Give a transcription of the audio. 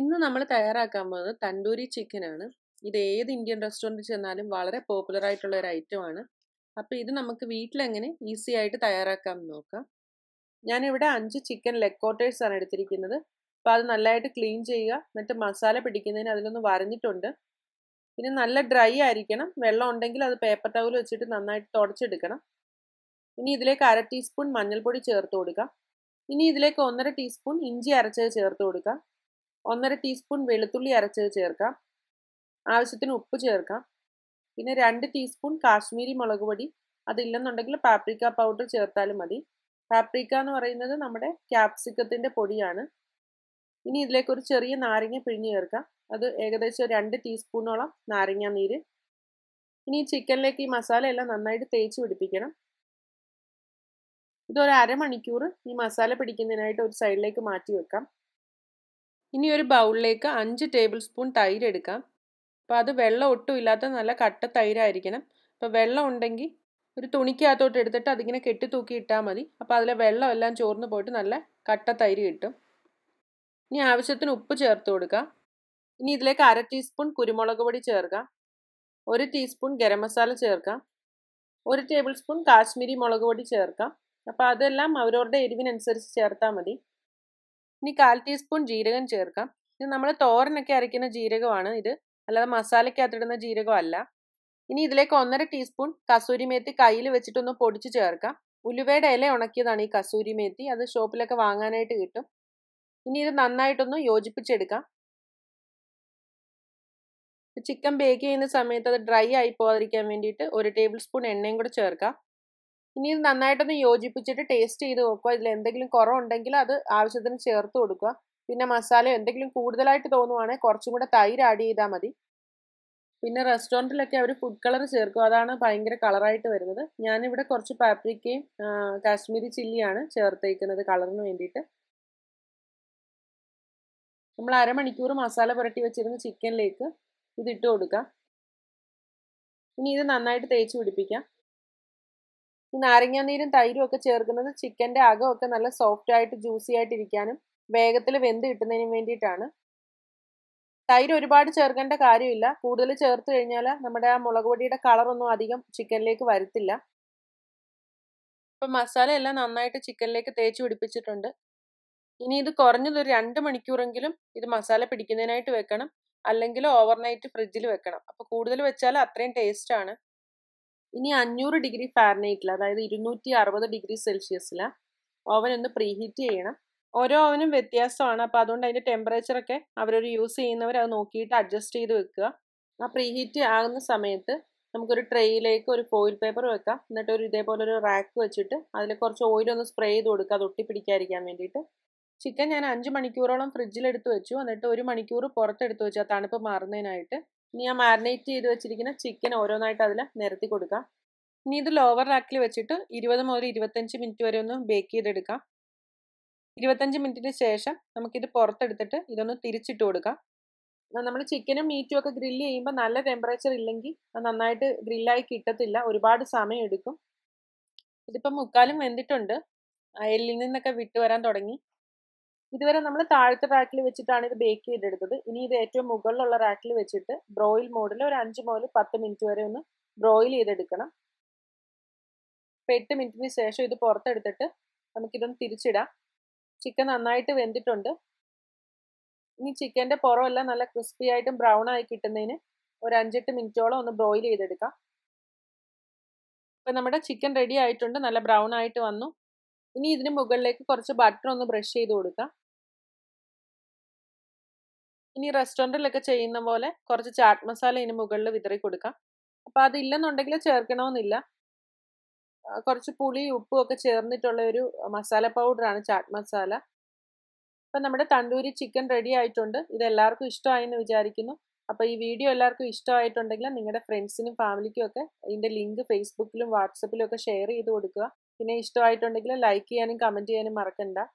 ഇന്ന് നമ്മൾ തയ്യാറാക്കാൻ പോകുന്നത് തണ്ടൂരി ചിക്കനാണ് ഇത് ഏത് ഇന്ത്യൻ റെസ്റ്റോറൻറ്റിൽ ചെന്നാലും വളരെ പോപ്പുലർ ആയിട്ടുള്ള ഒരു ഐറ്റം ആണ് അപ്പോൾ ഇത് നമുക്ക് വീട്ടിലെങ്ങനെ ഈസി ആയിട്ട് തയ്യാറാക്കാം നോക്കാം ഞാനിവിടെ അഞ്ച് ചിക്കൻ ലെഗ് കോട്ടേഴ്സ് ആണ് എടുത്തിരിക്കുന്നത് അപ്പോൾ അത് നല്ലതായിട്ട് ക്ലീൻ ചെയ്യുക എന്നിട്ട് മസാല പിടിക്കുന്നതിന് അതിലൊന്ന് വരഞ്ഞിട്ടുണ്ട് പിന്നെ നല്ല ഡ്രൈ ആയിരിക്കണം വെള്ളം ഉണ്ടെങ്കിൽ അത് പേപ്പർ ടവൽ വെച്ചിട്ട് നന്നായിട്ട് തുടച്ചെടുക്കണം ഇനി ഇതിലേക്ക് അര ടീസ്പൂൺ മഞ്ഞൾപ്പൊടി ചേർത്ത് കൊടുക്കാം ഇനി ഇതിലേക്ക് ഒന്നര ടീസ്പൂൺ ഇഞ്ചി അരച്ചത് ചേർത്ത് കൊടുക്കാം ഒന്നര ടീസ്പൂൺ വെളുത്തുള്ളി അരച്ചത് ചേർക്കാം ആവശ്യത്തിന് ഉപ്പ് ചേർക്കാം പിന്നെ രണ്ട് ടീസ്പൂൺ കാശ്മീരി മുളക് പൊടി അതില്ലെന്നുണ്ടെങ്കിൽ പാപ്രിക്ക പൗഡർ ചേർത്താലും മതി പാപ്രിക്ക എന്ന് പറയുന്നത് നമ്മുടെ ക്യാപ്സിക്കത്തിൻ്റെ പൊടിയാണ് ഇനി ഇതിലേക്ക് ഒരു ചെറിയ നാരങ്ങ പിഴിഞ്ഞ് ചേർക്കാം അത് ഏകദേശം രണ്ട് ടീസ്പൂണോളം നാരങ്ങ നീര് ഇനി ചിക്കനിലേക്ക് ഈ മസാല എല്ലാം നന്നായിട്ട് തേച്ച് പിടിപ്പിക്കണം ഇതൊരു അരമണിക്കൂർ ഈ മസാല പിടിക്കുന്നതിനായിട്ട് ഒരു സൈഡിലേക്ക് മാറ്റി വെക്കാം ഇനി ഒരു ബൗളിലേക്ക് അഞ്ച് ടേബിൾ സ്പൂൺ തൈര് എടുക്കാം അപ്പോൾ അത് വെള്ളം ഒട്ടും ഇല്ലാത്ത നല്ല കട്ട തൈരായിരിക്കണം അപ്പോൾ വെള്ളം ഉണ്ടെങ്കിൽ ഒരു തുണിക്കകത്തോട്ട് എടുത്തിട്ട് അതിങ്ങനെ കെട്ടി തൂക്കി ഇട്ടാൽ മതി അപ്പോൾ അതിലെ വെള്ളം എല്ലാം ചോർന്ന് പോയിട്ട് നല്ല കട്ട തൈര് കിട്ടും ഇനി ആവശ്യത്തിന് ഉപ്പ് ചേർത്ത് കൊടുക്കുക ഇനി ഇതിലേക്ക് അര ടീസ്പൂൺ കുരുമുളക് പൊടി ചേർക്കാം ഒരു ടീസ്പൂൺ ഗരം മസാല ചേർക്കാം ഒരു ടേബിൾ സ്പൂൺ കാശ്മീരി മുളക് പൊടി ചേർക്കാം അപ്പോൾ അതെല്ലാം അവരവരുടെ എരിവിനനുസരിച്ച് ചേർത്താൽ മതി ഇനി കാൽ ടീസ്പൂൺ ജീരകം ചേർക്കാം ഇത് നമ്മൾ തോരനൊക്കെ അരയ്ക്കുന്ന ജീരകമാണ് ഇത് അല്ലാതെ മസാലയ്ക്കകത്തിടുന്ന ജീരകമല്ല ഇനി ഇതിലേക്ക് ഒന്നര ടീസ്പൂൺ കസൂരി മേത്തി കയ്യിൽ വെച്ചിട്ടൊന്ന് പൊടിച്ച് ചേർക്കാം ഉലുവയുടെ ഇല ഉണക്കിയതാണ് ഈ കസൂരി മേത്തി അത് ഷോപ്പിലൊക്കെ വാങ്ങാനായിട്ട് കിട്ടും ഇനി ഇത് നന്നായിട്ടൊന്ന് യോജിപ്പിച്ചെടുക്കാം ചിക്കൻ ബേക്ക് ചെയ്യുന്ന സമയത്ത് അത് ഡ്രൈ ആയി പോകാതിരിക്കാൻ വേണ്ടിയിട്ട് ഒരു ടേബിൾ സ്പൂൺ എണ്ണയും കൂടെ ചേർക്കാം ഇനി ഇത് നന്നായിട്ടൊന്ന് യോജിപ്പിച്ചിട്ട് ടേസ്റ്റ് ചെയ്ത് നോക്കുക ഇതിൽ എന്തെങ്കിലും കുറവുണ്ടെങ്കിൽ അത് ആവശ്യത്തിന് ചേർത്ത് കൊടുക്കുക പിന്നെ മസാല എന്തെങ്കിലും കൂടുതലായിട്ട് തോന്നുവാണെങ്കിൽ കുറച്ചും കൂടെ തൈര് ആഡ് ചെയ്താൽ മതി പിന്നെ റെസ്റ്റോറൻറ്റിലൊക്കെ അവർ ഫുഡ് കളർ ചേർക്കും അതാണ് ഭയങ്കര കളറായിട്ട് വരുന്നത് ഞാനിവിടെ കുറച്ച് പാപ്രിക്കയും കാശ്മീരി ചില്ലിയാണ് ചേർത്തേക്കുന്നത് കളറിന് വേണ്ടിയിട്ട് നമ്മൾ അരമണിക്കൂർ മസാല പുരട്ടി വെച്ചിരുന്ന ചിക്കനിലേക്ക് ഇതിട്ട് കൊടുക്കാം ഇനി ഇത് നന്നായിട്ട് തേച്ച് പിടിപ്പിക്കാം ഈ നാരങ്ങാനീരും തൈരും ഒക്കെ ചേർക്കുന്നത് ചിക്കൻ്റെ അകമൊക്കെ നല്ല സോഫ്റ്റ് ആയിട്ട് ജ്യൂസി ആയിട്ടിരിക്കാനും വേഗത്തിൽ വെന്ത് കിട്ടുന്നതിന് വേണ്ടിയിട്ടാണ് തൈര് ഒരുപാട് ചേർക്കേണ്ട കാര്യമില്ല കൂടുതൽ ചേർത്ത് കഴിഞ്ഞാൽ നമ്മുടെ ആ മുളക് പൊടിയുടെ കളറൊന്നും അധികം ചിക്കനിലേക്ക് വരത്തില്ല ഇപ്പം മസാലയെല്ലാം നന്നായിട്ട് ചിക്കനിലേക്ക് തേച്ച് പിടിപ്പിച്ചിട്ടുണ്ട് ഇനി ഇത് കുറഞ്ഞതൊരു രണ്ട് മണിക്കൂറെങ്കിലും ഇത് മസാല പിടിക്കുന്നതിനായിട്ട് വെക്കണം അല്ലെങ്കിൽ ഓവർനൈറ്റ് ഫ്രിഡ്ജിൽ വെക്കണം അപ്പോൾ കൂടുതൽ വെച്ചാൽ അത്രയും ടേസ്റ്റാണ് ഇനി അഞ്ഞൂറ് ഡിഗ്രി ഫാരനൈറ്റിൽ അതായത് ഇരുന്നൂറ്റി അറുപത് ഡിഗ്രി സെൽഷ്യസിൽ ഓവൻ ഒന്ന് പ്രീഹീറ്റ് ചെയ്യണം ഓരോ ഓവനും വ്യത്യാസമാണ് അപ്പോൾ അതുകൊണ്ട് അതിൻ്റെ ടെമ്പറേച്ചറൊക്കെ അവരൊരു യൂസ് ചെയ്യുന്നവർ അത് നോക്കിയിട്ട് അഡ്ജസ്റ്റ് ചെയ്ത് വെക്കുക ആ പ്രീഹീറ്റ് ആകുന്ന സമയത്ത് നമുക്കൊരു ട്രെയിലേക്ക് ഒരു ഫോയിൽ പേപ്പർ വെക്കാം എന്നിട്ട് ഒരു ഇതേപോലെ ഒരു റാക്ക് വെച്ചിട്ട് അതിൽ കുറച്ച് ഓയിലൊന്ന് സ്പ്രേ ചെയ്ത് കൊടുക്കുക അത് ഒട്ടിപ്പിടിക്കാതിരിക്കാൻ വേണ്ടിയിട്ട് ചിക്കൻ ഞാൻ അഞ്ച് മണിക്കൂറോളം ഫ്രിഡ്ജിലെടുത്ത് വെച്ചു എന്നിട്ട് ഒരു മണിക്കൂർ പുറത്തെടുത്ത് വെച്ചു ആ തണുപ്പ് മാറുന്നതിനായിട്ട് ഇനി ആ മാരിനേറ്റ് ചെയ്ത് വെച്ചിരിക്കുന്ന ചിക്കൻ ഓരോന്നായിട്ട് അതിൽ നിരത്തി കൊടുക്കാം ഇനി ഇത് ലോവർ റാക്കിൽ വെച്ചിട്ട് ഇരുപത് മുതൽ ഇരുപത്തഞ്ച് മിനിറ്റ് വരെ ഒന്ന് ബേക്ക് ചെയ്തെടുക്കാം ഇരുപത്തഞ്ച് മിനിറ്റിന് ശേഷം നമുക്കിത് പുറത്തെടുത്തിട്ട് ഇതൊന്ന് തിരിച്ചിട്ട് കൊടുക്കാം നമ്മൾ ചിക്കനും മീറ്റും ഒക്കെ ഗ്രില്ല് ചെയ്യുമ്പോൾ നല്ല ടെമ്പറേച്ചർ ഇല്ലെങ്കിൽ അത് നന്നായിട്ട് ഗ്രില്ലായി കിട്ടത്തില്ല ഒരുപാട് സമയം എടുക്കും ഇതിപ്പോൾ മുക്കാലും വെന്തിട്ടുണ്ട് അയലിൽ നിന്നൊക്കെ വിട്ടു വരാൻ തുടങ്ങി ഇതുവരെ നമ്മൾ താഴത്തെ റാക്കിൽ വെച്ചിട്ടാണ് ഇത് ബേക്ക് ചെയ്തെടുത്തത് ഇനി ഇത് ഏറ്റവും മുകളിലുള്ള റാക്കിൽ വെച്ചിട്ട് ബ്രോയിൽ മോഡിൽ ഒരു അഞ്ച് മുതൽ പത്ത് മിനിറ്റ് വരെ ഒന്ന് ബ്രോയിൽ ചെയ്തെടുക്കണം അപ്പം എട്ട് മിനിറ്റിന് ശേഷം ഇത് പുറത്തെടുത്തിട്ട് നമുക്കിതൊന്ന് തിരിച്ചിടാം ചിക്കൻ നന്നായിട്ട് വെന്തിട്ടുണ്ട് ഇനി ചിക്കൻ്റെ പുറമെല്ലാം നല്ല ക്രിസ്പി ആയിട്ടും ബ്രൗൺ ആയി കിട്ടുന്നതിന് ഒരു അഞ്ചെട്ട് മിനിറ്റോളം ഒന്ന് ബ്രോയിൽ ചെയ്തെടുക്കാം ഇപ്പം നമ്മുടെ ചിക്കൻ റെഡി ആയിട്ടുണ്ട് നല്ല ബ്രൗൺ ആയിട്ട് വന്നു ഇനി ഇതിന് മുകളിലേക്ക് കുറച്ച് ബട്ടർ ഒന്ന് ബ്രഷ് ചെയ്ത് കൊടുക്കാം ഇനി റെസ്റ്റോറൻറ്റിലൊക്കെ ചെയ്യുന്ന പോലെ കുറച്ച് ചാട്ട് മസാല ഇതിന് മുകളിൽ വിതറി കൊടുക്കാം അപ്പോൾ അതില്ലെന്നുണ്ടെങ്കിൽ ചേർക്കണമെന്നില്ല കുറച്ച് പുളി ഉപ്പും ഒക്കെ ചേർന്നിട്ടുള്ള ഒരു മസാല പൗഡറാണ് ചാട്ട് മസാല അപ്പം നമ്മുടെ തണ്ടൂരി ചിക്കൻ റെഡി ആയിട്ടുണ്ട് ഇത് എല്ലാവർക്കും ഇഷ്ടമായെന്ന് വിചാരിക്കുന്നു അപ്പോൾ ഈ വീഡിയോ എല്ലാവർക്കും ഇഷ്ടമായിട്ടുണ്ടെങ്കിൽ നിങ്ങളുടെ ഫ്രണ്ട്സിനും ഫാമിലിക്കും ഒക്കെ ഇതിൻ്റെ ലിങ്ക് ഫേസ്ബുക്കിലും വാട്സപ്പിലും ഒക്കെ ഷെയർ ചെയ്ത് കൊടുക്കുക പിന്നെ ഇഷ്ടമായിട്ടുണ്ടെങ്കിൽ ലൈക്ക് ചെയ്യാനും കമൻറ്റ് ചെയ്യാനും മറക്കണ്ട